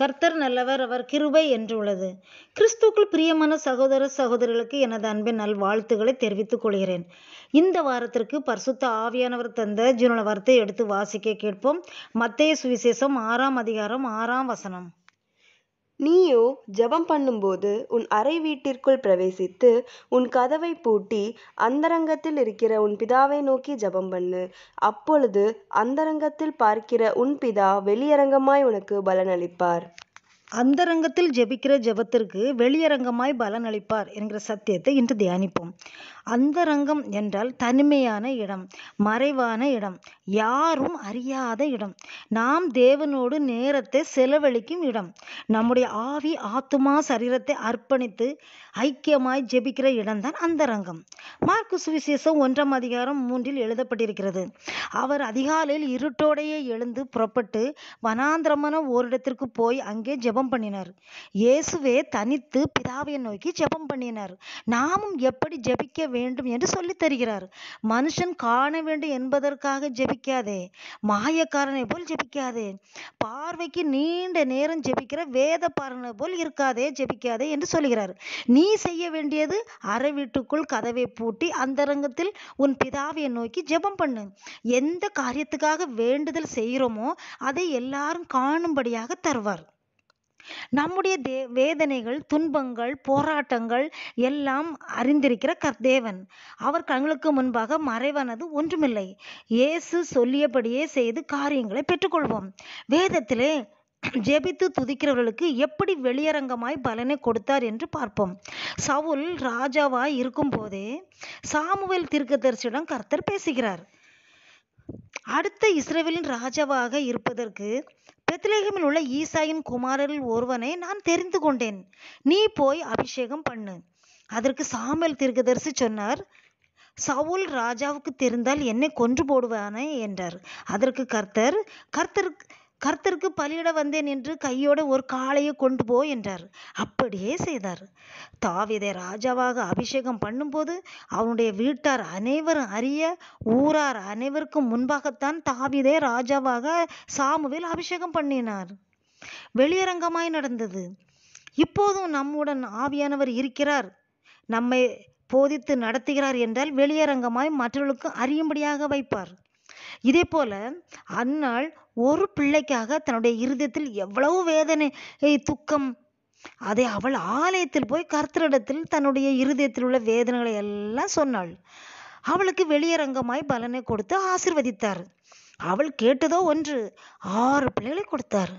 கர்த்தர் நல்லவர் அவர் கிருபை என்று உள்ளது கிறிஸ்துக்கள் பிரியமான சகோதர சகோதரிகளுக்கு எனது அன்பின் நல் வாழ்த்துக்களை தெரிவித்துக் கொள்கிறேன் இந்த வாரத்திற்கு பரிசுத்த ஆவியானவர் தந்த ஜீவன வார்த்தை எடுத்து வாசிக்க கேட்போம் மத்திய சுவிசேஷம் ஆறாம் அதிகாரம் ஆறாம் வசனம் நீயோ ஜெபம் பண்ணும்போது உன் அறை வீட்டிற்குள் பிரவேசித்து உன் கதவை பூட்டி அந்தரங்கத்தில் இருக்கிற உன் பிதாவை நோக்கி ஜெபம் பண்ணு அப்பொழுது அந்தரங்கத்தில் பார்க்கிற உன் பிதா வெளியரங்கமாய் உனக்கு பலனளிப்பார் அந்தரங்கத்தில் ஜெபிக்கிற ஜெபத்திற்கு வெளியரங்கமாய் பலனளிப்பார் என்கிற சத்தியத்தை இன்று தியானிப்போம் அந்தரங்கம் என்றால் தனிமையான இடம் மறைவான இடம் யாரும் அறியாத இடம் நாம் தேவனோடு நேரத்தை செலவழிக்கும் இடம் நம்முடைய ஆவி ஆத்துமா சரீரத்தை அர்ப்பணித்து ஐக்கியமாய் ஜெபிக்கிற இடம்தான் அந்தரங்கம் மார்க்கு சுவிசேஷம் ஒன்றாம் அதிகாரம் மூன்றில் எழுதப்பட்டிருக்கிறது அவர் அதிகாலையில் இருட்டோடையே எழுந்து புறப்பட்டு வனாந்திரமான ஓரிடத்திற்கு போய் அங்கே ஜெபம் பண்ணினார் இயேசுவே தனித்து பிதாவை நோக்கி ஜெபம் பண்ணினார் நாமும் எப்படி ஜெபிக்க வேண்டும் என்று சொல்லி தருகிறார் மனுஷன் காண வேண்டும் என்பதற்காக ஜெபிக்காதே மாயக்காரனை போல் ஜெபிக்காதே பார்வைக்கு நீண்ட நேரம் ஜெபிக்கிற வேத பாரனை போல் இருக்காதே ஜெபிக்காதே என்று சொல்கிறார் நீ செய்ய வேண்டியது அரை வீட்டுக்குள் கதவை பூட்டி அந்தரங்கத்தில் உன் பிதாவை நோக்கி ஜெபம் பண்ணு எந்த காரியத்துக்காக வேண்டுதல் செய்கிறோமோ அதை எல்லாரும் காணும்படியாக தருவார் நம்முடைய தே வேதனைகள் துன்பங்கள் போராட்டங்கள் எல்லாம் அறிந்திருக்கிற கர்த்தேவன் அவர் கண்களுக்கு முன்பாக மறைவானது ஒன்றுமில்லை இயேசு சொல்லியபடியே செய்து காரியங்களை பெற்றுக்கொள்வோம் வேதத்திலே ஜெபித்து துதிக்கிறவர்களுக்கு எப்படி வெளியரங்கமாய் பலனை கொடுத்தார் என்று பார்ப்போம் சவுல் ராஜாவாய் இருக்கும் போதே சாமுவேல் தீர்க்கதரிசியிடம் கர்த்தர் பேசுகிறார் அடுத்த இஸ்ரேவேலின் ராஜாவாக இருப்பதற்கு பெத்லேகமில் உள்ள ஈசாயின் குமாரரில் ஒருவனை நான் தெரிந்து கொண்டேன் நீ போய் அபிஷேகம் பண்ணு அதற்கு சாமல் தீர்க்கதரிசி சொன்னார் சவுல் ராஜாவுக்கு தெரிந்தால் என்னை கொன்று போடுவானே என்றார் அதற்கு கர்த்தர் கர்த்தர் கர்த்தருக்கு பலியிட வந்தேன் என்று கையோட ஒரு காளையை கொண்டு போ என்றார் அப்படியே செய்தார் தாவிதை ராஜாவாக அபிஷேகம் பண்ணும்போது அவனுடைய வீட்டார் அனைவரும் அறிய ஊரார் அனைவருக்கும் முன்பாகத்தான் தாவிதை ராஜாவாக சாமுவில் அபிஷேகம் பண்ணினார் வெளியரங்கமாய் நடந்தது இப்போதும் நம்முடன் ஆவியானவர் இருக்கிறார் நம்மை போதித்து நடத்துகிறார் என்றால் வெளியரங்கமாய் மற்றவர்களுக்கு அறியும்படியாக வைப்பார் இதே போல அந்நாள் ஒரு பிள்ளைக்காக தன்னுடைய இருதயத்தில் எவ்வளவு வேதனை துக்கம் அதை அவள் ஆலயத்தில் போய் கர்த்தரிடத்தில் தன்னுடைய இருதயத்தில் உள்ள வேதனைகளை எல்லாம் சொன்னாள் அவளுக்கு வெளியரங்கமாய் பலனை கொடுத்து ஆசிர்வதித்தார் அவள் கேட்டதோ ஒன்று ஆறு பிள்ளைகளை கொடுத்தார்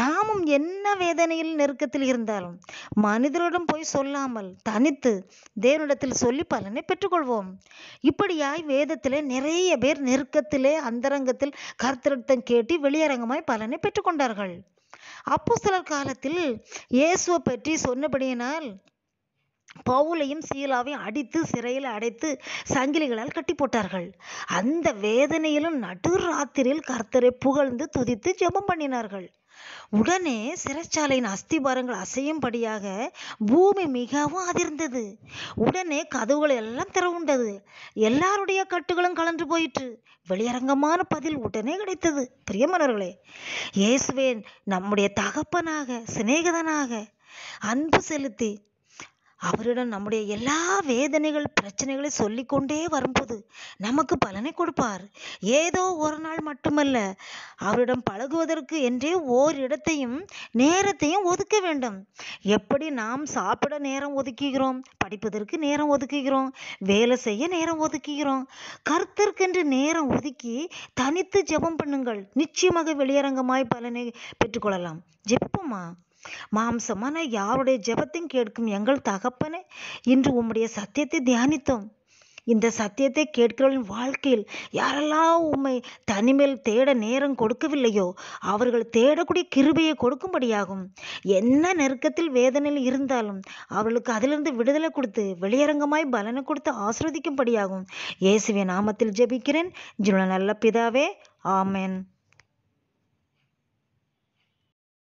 நாமும் என்ன வேதனையில் நெருக்கத்தில் இருந்தாலும் மனிதரிடம் போய் சொல்லாமல் தனித்து தேவனிடத்தில் சொல்லி பலனை பெற்றுக்கொள்வோம் இப்படியாய் வேதத்திலே நிறைய பேர் நெருக்கத்திலே அந்தரங்கத்தில் கருத்திருத்தம் கேட்டு வெளியரங்கமாய் பலனை பெற்றுக்கொண்டார்கள் அப்போ சிலர் காலத்தில் இயேசுவை பற்றி சொன்னபடியினால் பவுலையும் சீலாவையும் அடித்து சிறையில் அடைத்து சங்கிலிகளால் கட்டி போட்டார்கள் அந்த வேதனையிலும் நடுராத்திரியில் கர்த்தரை புகழ்ந்து துதித்து ஜெபம் பண்ணினார்கள் உடனே சிறைச்சாலையின் அஸ்திபாரங்கள் அசையும்படியாக பூமி மிகவும் அதிர்ந்தது உடனே கதவுகள் எல்லாம் திறவுண்டது எல்லாருடைய கட்டுகளும் கலன்று போயிற்று வெளியரங்கமான பதில் உடனே கிடைத்தது பிரியமனர்களே இயேசுவேன் நம்முடைய தகப்பனாக சிநேகிதனாக அன்பு செலுத்தி அவரிடம் நம்முடைய எல்லா வேதனைகள் பிரச்சனைகளை சொல்லிக்கொண்டே வரும்போது நமக்கு பலனை கொடுப்பார் ஏதோ ஒரு நாள் மட்டுமல்ல அவரிடம் பழகுவதற்கு என்றே ஓர் இடத்தையும் நேரத்தையும் ஒதுக்க வேண்டும் எப்படி நாம் சாப்பிட நேரம் ஒதுக்குகிறோம் படிப்பதற்கு நேரம் ஒதுக்குகிறோம் வேலை செய்ய நேரம் ஒதுக்குகிறோம் கருத்திற்கென்று நேரம் ஒதுக்கி தனித்து ஜெபம் பண்ணுங்கள் நிச்சயமாக வெளியரங்கமாய் பலனை பெற்றுக்கொள்ளலாம் ஜெபிப்போமா மாம்சமான யாருடைய ஜெபத்தையும் கேட்கும் எங்கள் தகப்பனே இன்று உம்முடைய சத்தியத்தை தியானித்தோம் இந்த சத்தியத்தை கேட்கிறவர்களின் வாழ்க்கையில் யாரெல்லாம் உண்மை தனிமேல் தேட நேரம் கொடுக்கவில்லையோ அவர்கள் தேடக்கூடிய கிருபையை கொடுக்கும்படியாகும் என்ன நெருக்கத்தில் வேதனையில் இருந்தாலும் அவர்களுக்கு அதிலிருந்து விடுதலை கொடுத்து வெளியரங்கமாய் பலனை கொடுத்து ஆசிர்வதிக்கும்படியாகும் இயேசுவின் நாமத்தில் ஜெபிக்கிறேன் ஜீவன நல்ல பிதாவே ஆமேன்